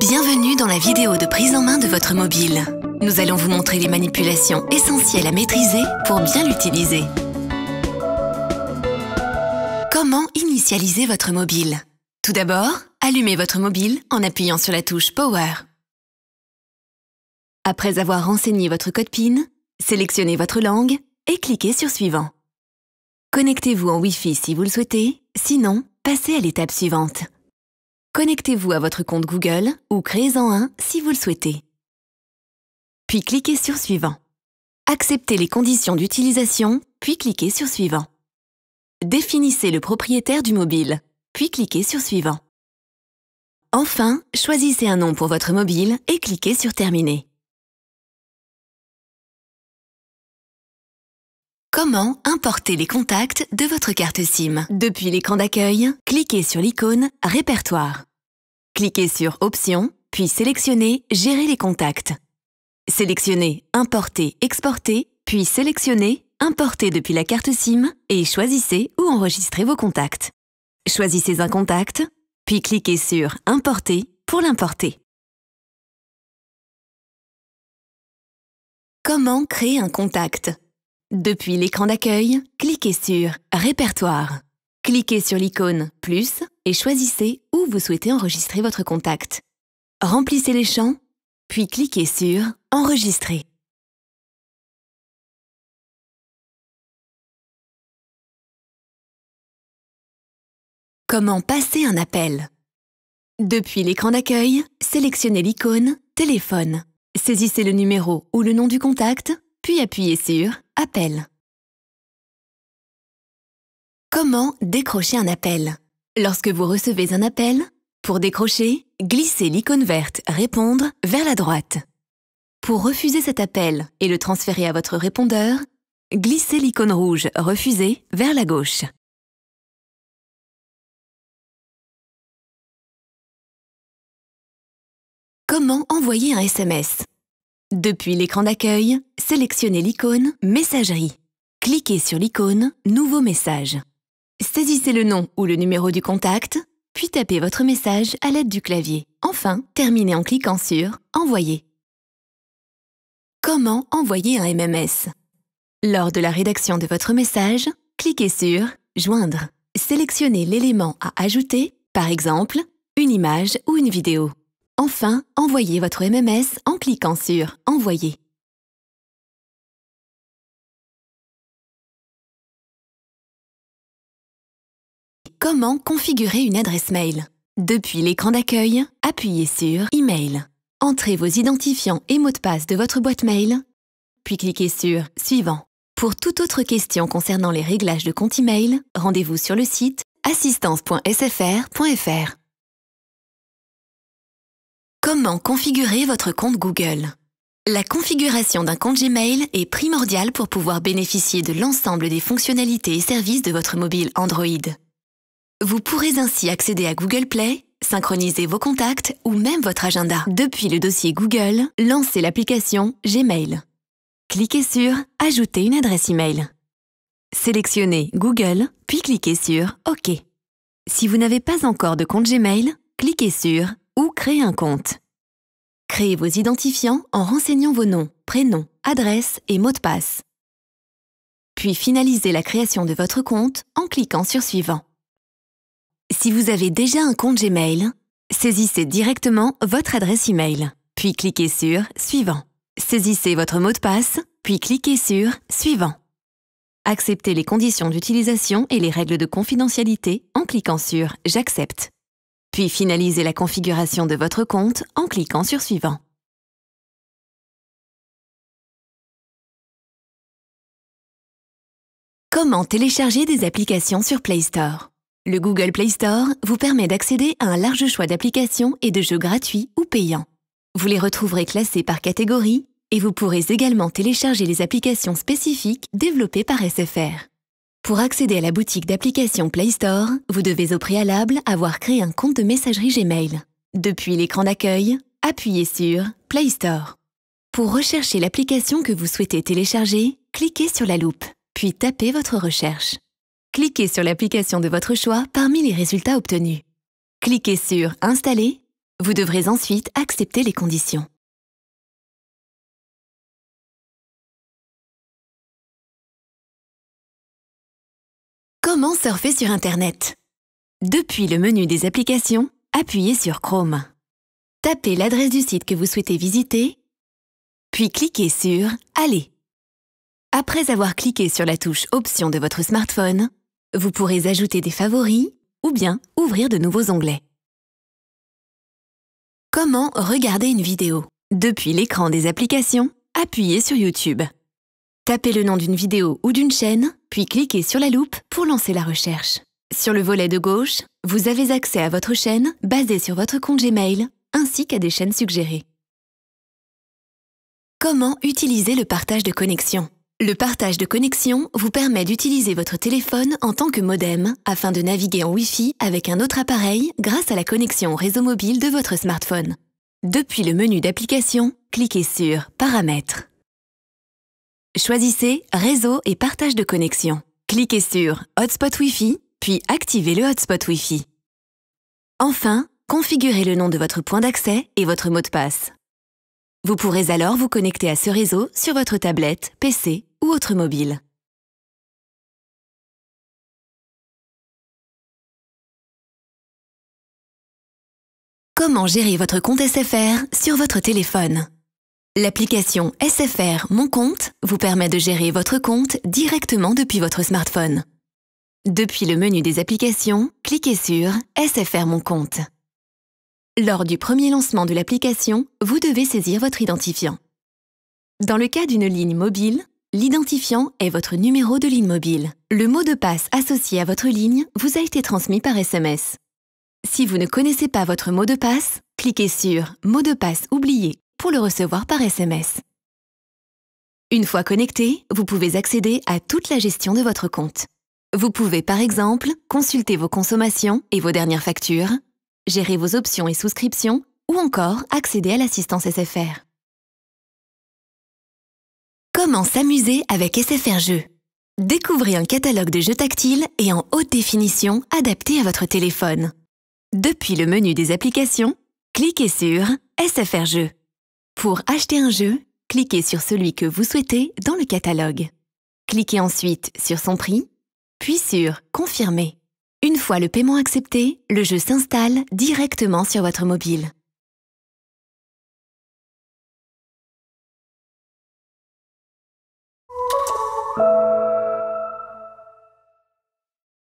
Bienvenue dans la vidéo de prise en main de votre mobile. Nous allons vous montrer les manipulations essentielles à maîtriser pour bien l'utiliser. Comment initialiser votre mobile Tout d'abord, allumez votre mobile en appuyant sur la touche Power. Après avoir renseigné votre code PIN, sélectionnez votre langue et cliquez sur Suivant. Connectez-vous en Wi-Fi si vous le souhaitez, sinon, passez à l'étape suivante. Connectez-vous à votre compte Google ou créez-en un si vous le souhaitez. Puis cliquez sur Suivant. Acceptez les conditions d'utilisation, puis cliquez sur Suivant. Définissez le propriétaire du mobile, puis cliquez sur Suivant. Enfin, choisissez un nom pour votre mobile et cliquez sur Terminer. Comment importer les contacts de votre carte SIM Depuis l'écran d'accueil, cliquez sur l'icône Répertoire. Cliquez sur Options, puis sélectionnez Gérer les contacts. Sélectionnez Importer, exporter, puis sélectionnez Importer depuis la carte SIM et choisissez où enregistrer vos contacts. Choisissez un contact, puis cliquez sur Importer pour l'importer. Comment créer un contact depuis l'écran d'accueil, cliquez sur Répertoire. Cliquez sur l'icône Plus et choisissez où vous souhaitez enregistrer votre contact. Remplissez les champs, puis cliquez sur Enregistrer. Comment passer un appel Depuis l'écran d'accueil, sélectionnez l'icône Téléphone. Saisissez le numéro ou le nom du contact, puis appuyez sur Appel. Comment décrocher un appel Lorsque vous recevez un appel, pour décrocher, glissez l'icône verte Répondre vers la droite. Pour refuser cet appel et le transférer à votre répondeur, glissez l'icône rouge Refuser vers la gauche. Comment envoyer un SMS depuis l'écran d'accueil, sélectionnez l'icône Messagerie. Cliquez sur l'icône Nouveau message. Saisissez le nom ou le numéro du contact, puis tapez votre message à l'aide du clavier. Enfin, terminez en cliquant sur Envoyer. Comment envoyer un MMS Lors de la rédaction de votre message, cliquez sur Joindre. Sélectionnez l'élément à ajouter, par exemple, une image ou une vidéo. Enfin, envoyez votre MMS en cliquant sur Envoyer. Comment configurer une adresse mail Depuis l'écran d'accueil, appuyez sur Email. Entrez vos identifiants et mots de passe de votre boîte mail, puis cliquez sur Suivant. Pour toute autre question concernant les réglages de compte email, rendez-vous sur le site assistance.sfr.fr. Comment configurer votre compte Google La configuration d'un compte Gmail est primordiale pour pouvoir bénéficier de l'ensemble des fonctionnalités et services de votre mobile Android. Vous pourrez ainsi accéder à Google Play, synchroniser vos contacts ou même votre agenda. Depuis le dossier Google, lancez l'application Gmail. Cliquez sur Ajouter une adresse email. Sélectionnez Google, puis cliquez sur OK. Si vous n'avez pas encore de compte Gmail, cliquez sur ou créer un compte. Créez vos identifiants en renseignant vos noms, prénoms, adresses et mots de passe. Puis finalisez la création de votre compte en cliquant sur Suivant. Si vous avez déjà un compte Gmail, saisissez directement votre adresse email, puis cliquez sur Suivant. Saisissez votre mot de passe, puis cliquez sur Suivant. Acceptez les conditions d'utilisation et les règles de confidentialité en cliquant sur J'accepte puis finalisez la configuration de votre compte en cliquant sur Suivant. Comment télécharger des applications sur Play Store Le Google Play Store vous permet d'accéder à un large choix d'applications et de jeux gratuits ou payants. Vous les retrouverez classés par catégorie et vous pourrez également télécharger les applications spécifiques développées par SFR. Pour accéder à la boutique d'applications Play Store, vous devez au préalable avoir créé un compte de messagerie Gmail. Depuis l'écran d'accueil, appuyez sur Play Store. Pour rechercher l'application que vous souhaitez télécharger, cliquez sur la loupe, puis tapez votre recherche. Cliquez sur l'application de votre choix parmi les résultats obtenus. Cliquez sur Installer. Vous devrez ensuite accepter les conditions. Comment surfer sur Internet Depuis le menu des applications, appuyez sur Chrome. Tapez l'adresse du site que vous souhaitez visiter, puis cliquez sur Aller. Après avoir cliqué sur la touche Options de votre smartphone, vous pourrez ajouter des favoris ou bien ouvrir de nouveaux onglets. Comment regarder une vidéo Depuis l'écran des applications, appuyez sur YouTube. Tapez le nom d'une vidéo ou d'une chaîne puis cliquez sur la loupe pour lancer la recherche. Sur le volet de gauche, vous avez accès à votre chaîne basée sur votre compte Gmail, ainsi qu'à des chaînes suggérées. Comment utiliser le partage de connexion Le partage de connexion vous permet d'utiliser votre téléphone en tant que modem afin de naviguer en Wi-Fi avec un autre appareil grâce à la connexion au réseau mobile de votre smartphone. Depuis le menu d'application, cliquez sur Paramètres. Choisissez Réseau et partage de connexion. Cliquez sur Hotspot Wi-Fi, puis activez le hotspot Wi-Fi. Enfin, configurez le nom de votre point d'accès et votre mot de passe. Vous pourrez alors vous connecter à ce réseau sur votre tablette, PC ou autre mobile. Comment gérer votre compte SFR sur votre téléphone L'application SFR Mon compte vous permet de gérer votre compte directement depuis votre smartphone. Depuis le menu des applications, cliquez sur SFR Mon compte. Lors du premier lancement de l'application, vous devez saisir votre identifiant. Dans le cas d'une ligne mobile, l'identifiant est votre numéro de ligne mobile. Le mot de passe associé à votre ligne vous a été transmis par SMS. Si vous ne connaissez pas votre mot de passe, cliquez sur Mot de passe oublié pour le recevoir par SMS. Une fois connecté, vous pouvez accéder à toute la gestion de votre compte. Vous pouvez par exemple consulter vos consommations et vos dernières factures, gérer vos options et souscriptions ou encore accéder à l'assistance SFR. Comment s'amuser avec SFR Jeux Découvrez un catalogue de jeux tactiles et en haute définition adapté à votre téléphone. Depuis le menu des applications, cliquez sur SFR Jeux. Pour acheter un jeu, cliquez sur celui que vous souhaitez dans le catalogue. Cliquez ensuite sur son prix, puis sur Confirmer. Une fois le paiement accepté, le jeu s'installe directement sur votre mobile.